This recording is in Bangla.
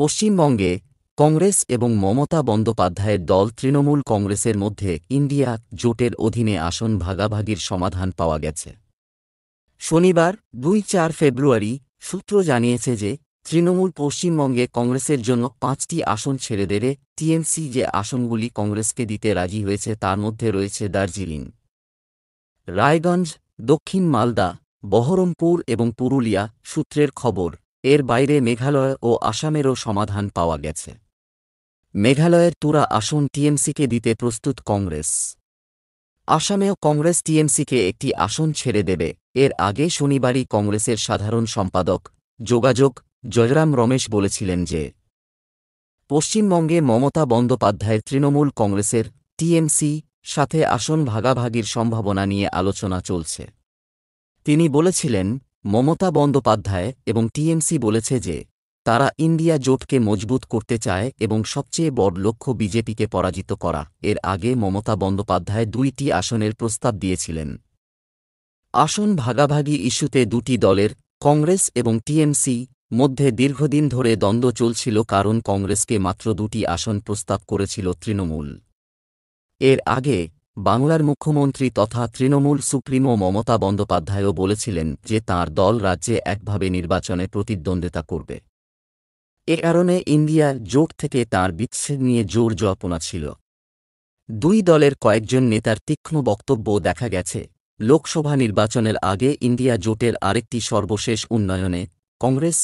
পশ্চিমবঙ্গে কংগ্রেস এবং মমতা বন্দ্যোপাধ্যায়ের দল তৃণমূল কংগ্রেসের মধ্যে ইন্ডিয়া জোটের অধীনে আসন ভাগাভাগির সমাধান পাওয়া গেছে শনিবার দুই চার ফেব্রুয়ারি সূত্র জানিয়েছে যে তৃণমূল পশ্চিমবঙ্গে কংগ্রেসের জন্য পাঁচটি আসন ছেড়ে দেবে টিএমসি যে আসনগুলি কংগ্রেসকে দিতে রাজি হয়েছে তার মধ্যে রয়েছে দার্জিলিং রায়গঞ্জ দক্ষিণ মালদা বহরমপুর এবং পুরুলিয়া সূত্রের খবর এর বাইরে মেঘালয় ও আসামেরও সমাধান পাওয়া গেছে মেঘালয়ের তুরা আসন টিএমসিকে দিতে প্রস্তুত কংগ্রেস আসামেও কংগ্রেস টিএমসিকে একটি আসন ছেড়ে দেবে এর আগে শনিবারই কংগ্রেসের সাধারণ সম্পাদক যোগাযোগ জয়রাম রমেশ বলেছিলেন যে পশ্চিমবঙ্গে মমতা বন্দ্যোপাধ্যায়ের তৃণমূল কংগ্রেসের টিএমসি সাথে আসন ভাগাভাগির সম্ভাবনা নিয়ে আলোচনা চলছে তিনি বলেছিলেন মমতা বন্দ্যোপাধ্যায় এবং টিএমসি বলেছে যে তারা ইন্ডিয়া জোটকে মজবুত করতে চায় এবং সবচেয়ে বড় লক্ষ্য বিজেপিকে পরাজিত করা এর আগে মমতা বন্দ্যোপাধ্যায় দুইটি আসনের প্রস্তাব দিয়েছিলেন আসন ভাগাভাগি ইস্যুতে দুটি দলের কংগ্রেস এবং টিএমসি মধ্যে দীর্ঘদিন ধরে দ্বন্দ্ব চলছিল কারণ কংগ্রেসকে মাত্র দুটি আসন প্রস্তাব করেছিল তৃণমূল এর আগে বাংলার মুখ্যমন্ত্রী তথা তৃণমূল সুপ্রিমো মমতা বন্দ্যোপাধ্যায়ও বলেছিলেন যে তার দল রাজ্যে একভাবে নির্বাচনে প্রতিদ্বন্দ্বিতা করবে এ কারণে ইন্ডিয়া জোট থেকে তার বিচ্ছেদ নিয়ে জোর জল্পনা ছিল দুই দলের কয়েকজন নেতার তীক্ষ্ণ বক্তব্য দেখা গেছে লোকসভা নির্বাচনের আগে ইন্ডিয়া জোটের আরেকটি সর্বশেষ উন্নয়নে কংগ্রেস